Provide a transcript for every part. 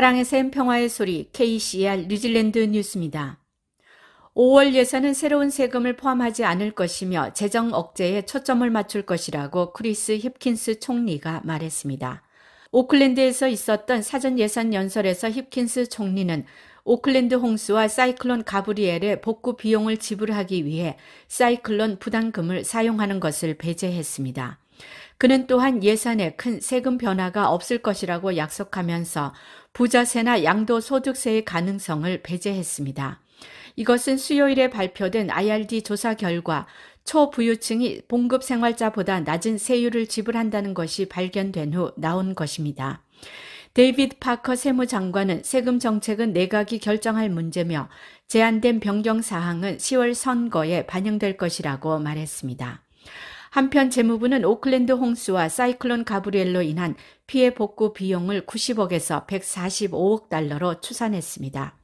사랑의 샘 평화의 소리 KCR 뉴질랜드 뉴스입니다. 5월 예산은 새로운 세금을 포함하지 않을 것이며 재정 억제에 초점을 맞출 것이라고 크리스 힙킨스 총리가 말했습니다. 오클랜드에서 있었던 사전 예산 연설에서 힙킨스 총리는 오클랜드 홍수와 사이클론 가브리엘의 복구 비용을 지불하기 위해 사이클론 부담금을 사용하는 것을 배제했습니다. 그는 또한 예산에 큰 세금 변화가 없을 것이라고 약속하면서 부자세나 양도소득세의 가능성을 배제했습니다. 이것은 수요일에 발표된 IRD 조사 결과 초부유층이 봉급 생활자보다 낮은 세율을 지불한다는 것이 발견된 후 나온 것입니다. 데이빗 파커 세무장관은 세금 정책은 내각이 결정할 문제며 제한된 변경 사항은 10월 선거에 반영될 것이라고 말했습니다. 한편 재무부는 오클랜드 홍수와 사이클론 가브리엘로 인한 피해 복구 비용을 90억에서 145억 달러로 추산했습니다.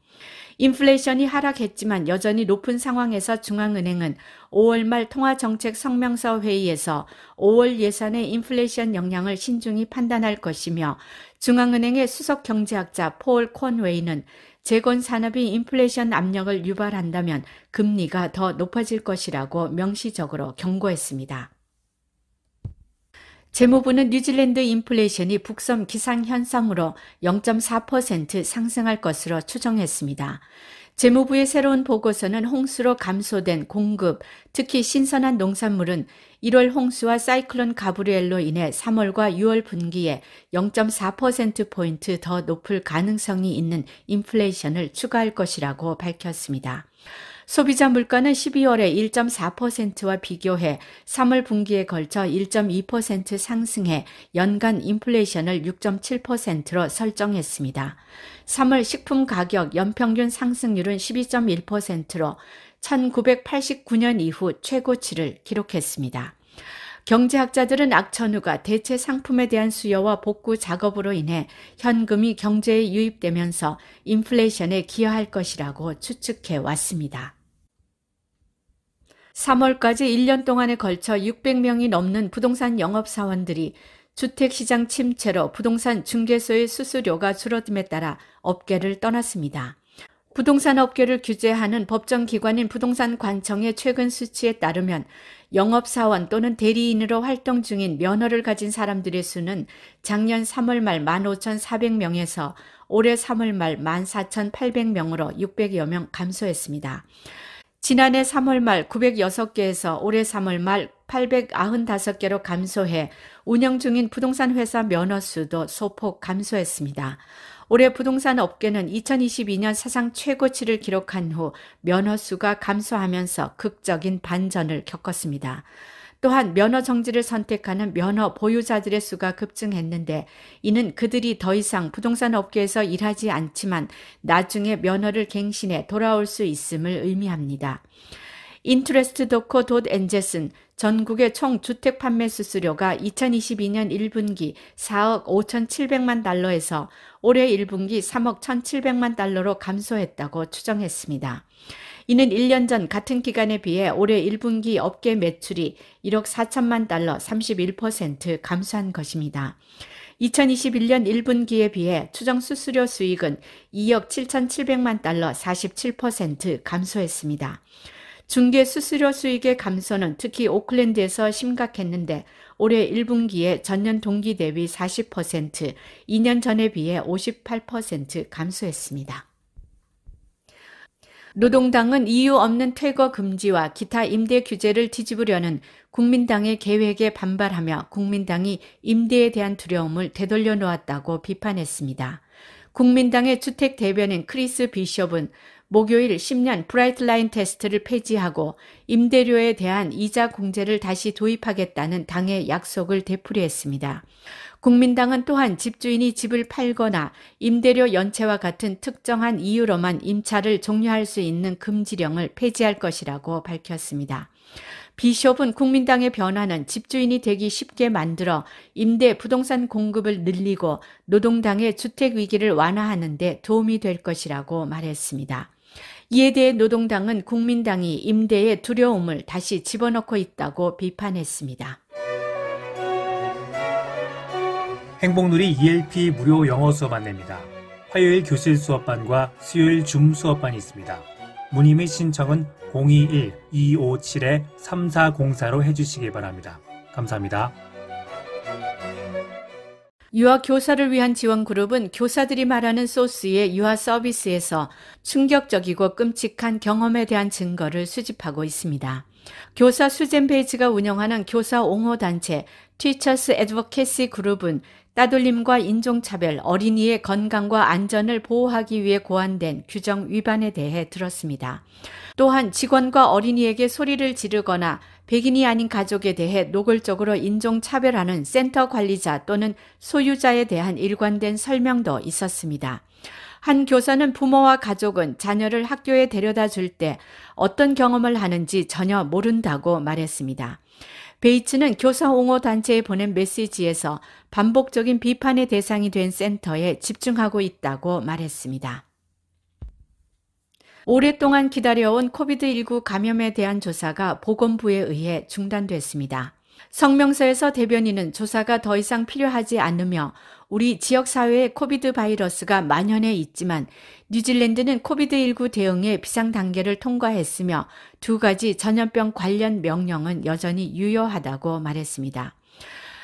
인플레이션이 하락했지만 여전히 높은 상황에서 중앙은행은 5월 말 통화정책 성명서 회의에서 5월 예산의 인플레이션 역량을 신중히 판단할 것이며 중앙은행의 수석 경제학자 폴 콘웨이는 재건 산업이 인플레이션 압력을 유발한다면 금리가 더 높아질 것이라고 명시적으로 경고했습니다. 재무부는 뉴질랜드 인플레이션이 북섬 기상현상으로 0.4% 상승할 것으로 추정했습니다. 재무부의 새로운 보고서는 홍수로 감소된 공급, 특히 신선한 농산물은 1월 홍수와 사이클론 가브리엘로 인해 3월과 6월 분기에 0.4%포인트 더 높을 가능성이 있는 인플레이션을 추가할 것이라고 밝혔습니다. 소비자 물가는 12월에 1.4%와 비교해 3월 분기에 걸쳐 1.2% 상승해 연간 인플레이션을 6.7%로 설정했습니다. 3월 식품 가격 연평균 상승률은 12.1%로 1989년 이후 최고치를 기록했습니다. 경제학자들은 악천후가 대체 상품에 대한 수요와 복구 작업으로 인해 현금이 경제에 유입되면서 인플레이션에 기여할 것이라고 추측해 왔습니다. 3월까지 1년 동안에 걸쳐 600명이 넘는 부동산 영업사원들이 주택시장 침체로 부동산 중개소의 수수료가 줄어듦에 따라 업계를 떠났습니다. 부동산 업계를 규제하는 법정기관인 부동산 관청의 최근 수치에 따르면 영업사원 또는 대리인으로 활동 중인 면허를 가진 사람들의 수는 작년 3월 말 15,400명에서 올해 3월 말 14,800명으로 600여 명 감소했습니다. 지난해 3월 말 906개에서 올해 3월 말 895개로 감소해 운영 중인 부동산 회사 면허 수도 소폭 감소했습니다. 올해 부동산 업계는 2022년 사상 최고치를 기록한 후 면허 수가 감소하면서 극적인 반전을 겪었습니다. 또한 면허 정지를 선택하는 면허 보유자들의 수가 급증했는데 이는 그들이 더 이상 부동산 업계에서 일하지 않지만 나중에 면허를 갱신해 돌아올 수 있음을 의미합니다. 인트레스트도코엔젯은 전국의 총 주택 판매 수수료가 2022년 1분기 4억 5,700만 달러에서 올해 1분기 3억 1,700만 달러로 감소했다고 추정했습니다. 이는 1년 전 같은 기간에 비해 올해 1분기 업계 매출이 1억 4천만 달러 31% 감소한 것입니다. 2021년 1분기에 비해 추정 수수료 수익은 2억 7,700만 달러 47% 감소했습니다. 중개 수수료 수익의 감소는 특히 오클랜드에서 심각했는데 올해 1분기에 전년 동기 대비 40%, 2년 전에 비해 58% 감소했습니다. 노동당은 이유 없는 퇴거 금지와 기타 임대 규제를 뒤집으려는 국민당의 계획에 반발하며 국민당이 임대에 대한 두려움을 되돌려 놓았다고 비판했습니다. 국민당의 주택 대변인 크리스 비숍은 목요일 10년 브라이트라인 테스트를 폐지하고 임대료에 대한 이자 공제를 다시 도입하겠다는 당의 약속을 되풀이했습니다. 국민당은 또한 집주인이 집을 팔거나 임대료 연체와 같은 특정한 이유로만 임차를 종료할 수 있는 금지령을 폐지할 것이라고 밝혔습니다. 비숍은 국민당의 변화는 집주인이 되기 쉽게 만들어 임대 부동산 공급을 늘리고 노동당의 주택 위기를 완화하는 데 도움이 될 것이라고 말했습니다. 이에 대해 노동당은 국민당이 임대의 두려움을 다시 집어넣고 있다고 비판했습니다. 행복누리 ELP 무료 영어 수업 안내입니다. 화요일 교실 수업반과 수요일 줌 수업반이 있습니다. 문의 및 신청은 021-257-3404로 해주시기 바랍니다. 감사합니다. 유아 교사를 위한 지원 그룹은 교사들이 말하는 소스의 유아 서비스에서 충격적이고 끔찍한 경험에 대한 증거를 수집하고 있습니다. 교사 수젠 베이지가 운영하는 교사 옹호 단체 Teachers Advocacy 그룹은 따돌림과 인종차별, 어린이의 건강과 안전을 보호하기 위해 고안된 규정 위반에 대해 들었습니다. 또한 직원과 어린이에게 소리를 지르거나 백인이 아닌 가족에 대해 노골적으로 인종차별하는 센터 관리자 또는 소유자에 대한 일관된 설명도 있었습니다. 한 교사는 부모와 가족은 자녀를 학교에 데려다 줄 때 어떤 경험을 하는지 전혀 모른다고 말했습니다. 베이츠는 교사 옹호 단체에 보낸 메시지에서 반복적인 비판의 대상이 된 센터에 집중하고 있다고 말했습니다. 오랫동안 기다려온 코비드19 감염에 대한 조사가 보건부에 의해 중단됐습니다. 성명서에서 대변인은 조사가 더 이상 필요하지 않으며 우리 지역사회의 코비드 바이러스가 만연해 있지만 뉴질랜드는 코비드19 대응의 비상 단계를 통과했으며 두 가지 전염병 관련 명령은 여전히 유효하다고 말했습니다.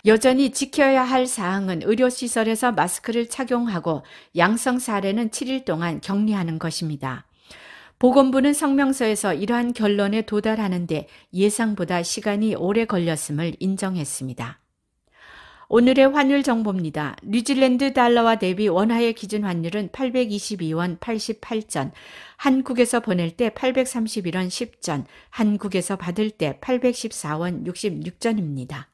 여전히 지켜야 할 사항은 의료시설에서 마스크를 착용하고 양성 사례는 7일 동안 격리하는 것입니다. 보건부는 성명서에서 이러한 결론에 도달하는데 예상보다 시간이 오래 걸렸음을 인정했습니다. 오늘의 환율 정보입니다. 뉴질랜드 달러와 대비 원화의 기준 환율은 822원 88전, 한국에서 보낼 때 831원 10전, 한국에서 받을 때 814원 66전입니다.